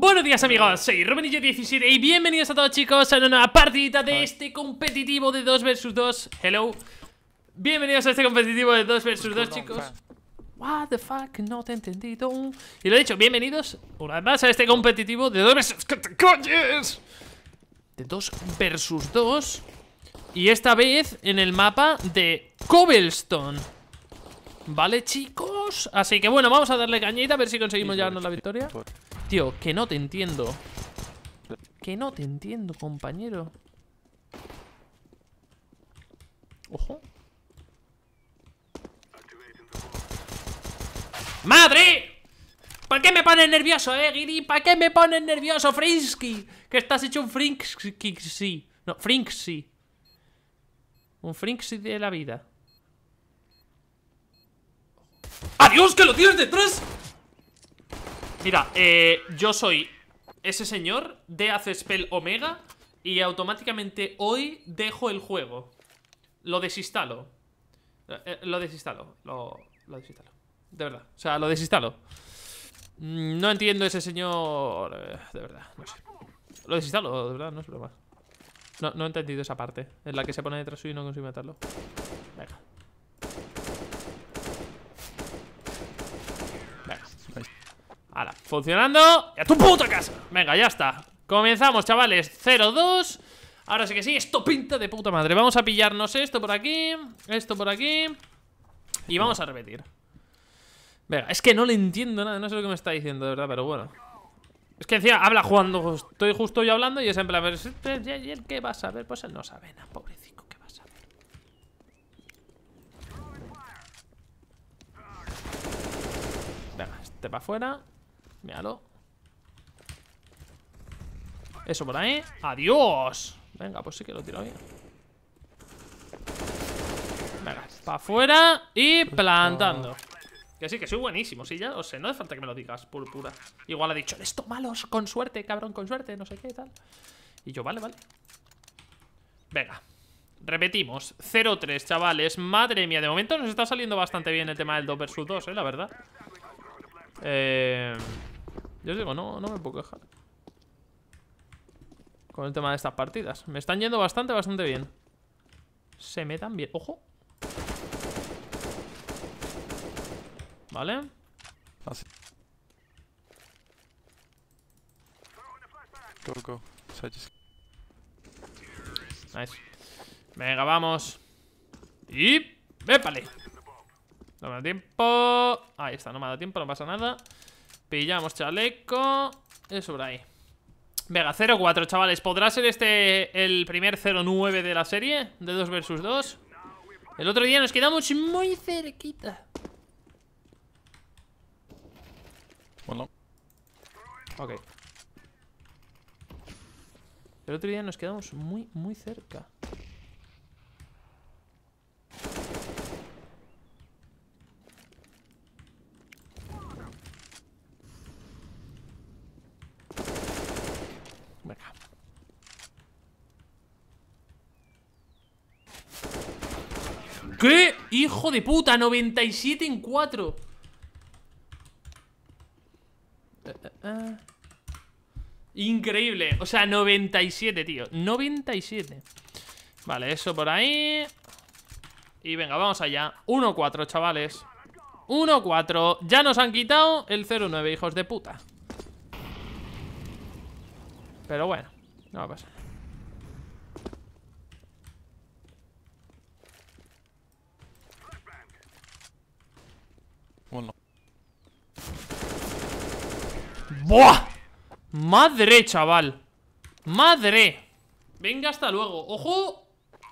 Buenos días amigos, soy romanillo 17 y bienvenidos a todos chicos a una nueva partidita de este competitivo de 2 vs 2 Hello Bienvenidos a este competitivo de 2 vs 2 chicos What the fuck, no te he entendido Y lo he dicho, bienvenidos una vez más a este competitivo de 2 vs... ¿Qué De 2 vs 2 Y esta vez en el mapa de Cobblestone Vale chicos, así que bueno, vamos a darle cañita a ver si conseguimos llevarnos la victoria Tío, que no te entiendo. Que no te entiendo, compañero. Ojo. ¡Madre! ¿Para qué me pones nervioso, eh, Giri? ¿Para qué me pones nervioso, Frinsky? Que estás hecho un Frinksy. No, Frinksy. Un Frinksy de la vida. ¡Adiós, que lo tienes detrás! Mira, eh, yo soy ese señor de hace spell omega y automáticamente hoy dejo el juego. Lo desinstalo. Eh, eh, lo desinstalo. Lo, desinstalo. De verdad. O sea, lo desinstalo. Mm, no entiendo ese señor... De verdad, no sé. Lo desinstalo, de verdad, no es broma. No, no he entendido esa parte. Es la que se pone detrás suyo y no consigo matarlo. Venga. Ahora, funcionando ¡Y a tu puta casa! Venga, ya está Comenzamos, chavales 0-2 Ahora sí que sí, esto pinta de puta madre Vamos a pillarnos esto por aquí Esto por aquí Y vamos a repetir Venga, es que no le entiendo nada No sé lo que me está diciendo, de verdad, pero bueno Es que decía, habla jugando Estoy justo yo hablando y es en plan ¿Y él qué va a saber? Pues él no sabe nada, pobrecito ¿Qué va a saber? Venga, este va afuera eso por ahí. ¡Adiós! Venga, pues sí que lo tiro bien. Venga, para afuera y plantando. Que sí, que soy buenísimo, sí, ya lo sé. No hace falta que me lo digas, purpura. Igual ha dicho, esto malos, con suerte, cabrón, con suerte, no sé qué y tal. Y yo, vale, vale. Venga. Repetimos, 0-3, chavales Madre mía, de momento nos está saliendo bastante bien El tema del 2 vs 2, eh, la verdad Eh... Yo os digo, no, no me puedo quejar Con el tema de estas partidas Me están yendo bastante, bastante bien Se metan bien, ojo Vale Así Go, Nice Venga, vamos Y... ¡Vépale! No me da tiempo Ahí está, no me da tiempo, no pasa nada Pillamos chaleco. Eso por ahí. 0-4, chavales. ¿Podrá ser este el primer 0-9 de la serie? De 2 vs 2. El otro día nos quedamos muy cerquita. Bueno. Ok. El otro día nos quedamos muy, muy cerca. ¿Qué? ¡Hijo de puta! 97 en 4. Increíble. O sea, 97, tío. 97. Vale, eso por ahí. Y venga, vamos allá. 1-4, chavales. 1-4. Ya nos han quitado el 0-9, hijos de puta. Pero bueno, no va a pasar ¡Buah! ¡Madre, chaval! ¡Madre! Venga, hasta luego. ¡Ojo!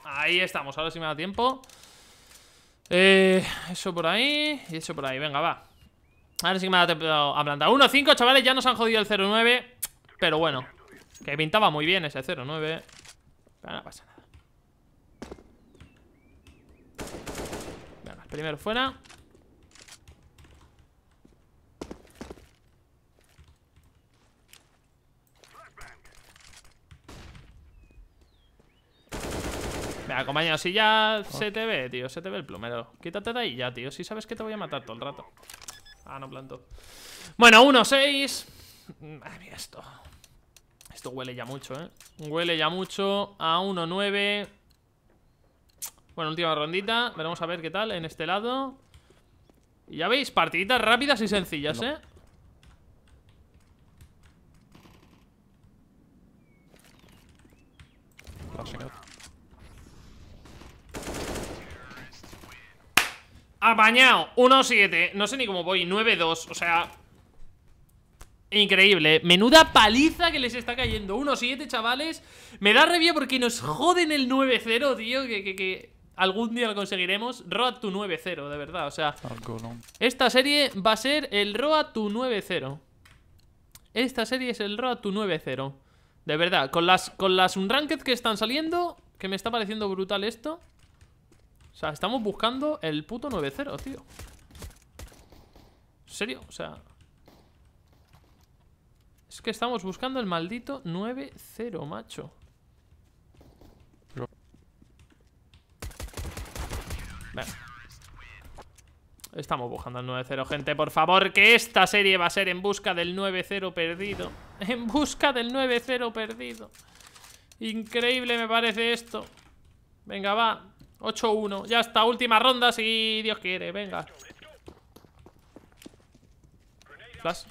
Ahí estamos, ahora sí me da tiempo eh, Eso por ahí Y eso por ahí, venga, va Ahora sí que me da tiempo a plantar 1-5, chavales, ya nos han jodido el 0-9 Pero bueno, que pintaba muy bien ese 0-9 Pero no pasa nada Venga, primero fuera Acompañado, compañero, si ya se te ve, tío, se te ve el plumero. Quítate de ahí ya, tío, si sabes que te voy a matar todo el rato. Ah, no planto. Bueno, 1-6. esto. Esto huele ya mucho, ¿eh? Huele ya mucho a 1-9. Bueno, última rondita. Veremos a ver qué tal en este lado. Y ya veis, partiditas rápidas y sencillas, ¿eh? Apañado, 1-7 No sé ni cómo voy, 9-2, o sea Increíble Menuda paliza que les está cayendo 1-7, chavales Me da rabia porque nos joden el 9-0, tío que, algún día lo conseguiremos Roa tu 9-0, de verdad, o sea Esta serie va a ser el Roa tu 9-0 Esta serie es el Roa tu 9-0 De verdad, con las, con las Unranked que están saliendo Que me está pareciendo brutal esto o sea, estamos buscando el puto 9-0, tío. ¿En serio? O sea... Es que estamos buscando el maldito 9-0, macho. Estamos buscando el 9-0, gente. Por favor, que esta serie va a ser en busca del 9-0 perdido. En busca del 9-0 perdido. Increíble me parece esto. Venga, va. 8-1. Ya está, última ronda si Dios quiere. Venga. Flash.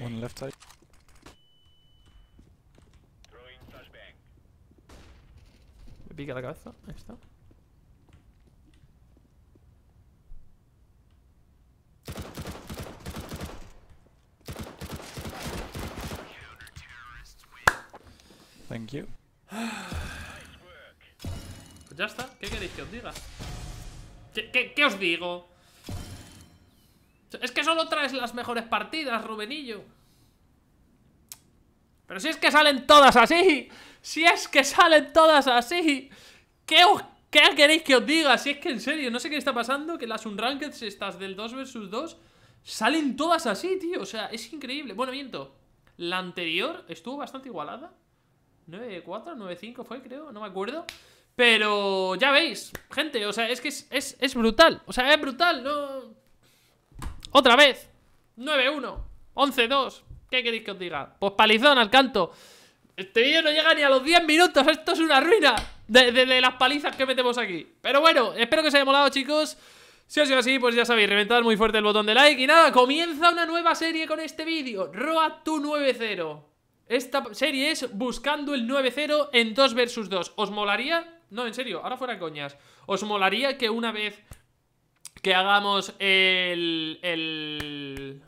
One left side. Me pica la cabeza. Ahí está. Thank you. Pues ya está, ¿qué queréis que os diga? ¿Qué, os digo? Es que solo traes las mejores partidas, Rubenillo Pero si es que salen todas así Si es que salen todas así ¿Qué, os, queréis que os diga? Si es que en serio, no sé qué está pasando Que las Unrankeds estas del 2 vs 2 Salen todas así, tío O sea, es increíble Bueno, miento La anterior estuvo bastante igualada 9-4, 9-5 fue, creo, no me acuerdo. Pero ya veis, gente, o sea, es que es, brutal. O sea, es brutal, no... Otra vez. 9-1, 11-2. ¿Qué queréis que os diga? Pues palizón al canto. Este vídeo no llega ni a los 10 minutos, esto es una ruina de, las palizas que metemos aquí. Pero bueno, espero que os haya molado, chicos. Si os sido así, pues ya sabéis, reventad muy fuerte el botón de like. Y nada, comienza una nueva serie con este vídeo. Roa 9-0 esta serie es buscando el 9-0 en 2 vs 2. ¿Os molaría? No, en serio, ahora fuera coñas. ¿Os molaría que una vez que hagamos el... el...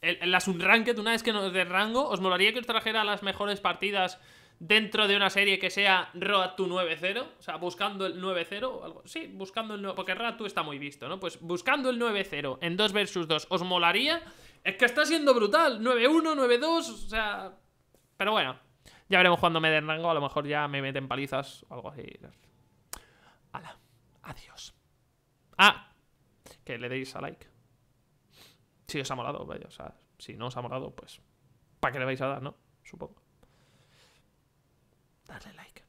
el las unranked, una vez que nos dé rango, ¿os molaría que os trajera las mejores partidas dentro de una serie que sea Road to 9-0, o sea, buscando el 9-0 o algo. Sí, buscando el 9 porque Road to está muy visto, ¿no? Pues buscando el 9-0 en 2 vs 2, ¿os molaría? Es que está siendo brutal, 9-1, 9-2, o sea, pero bueno, ya veremos cuando me den rango. A lo mejor ya me meten palizas o algo así. adiós. Ah, que le deis a like. Si os ha molado, vaya. O sea, si no os ha molado, pues. ¿Para qué le vais a dar, no? Supongo. Darle like.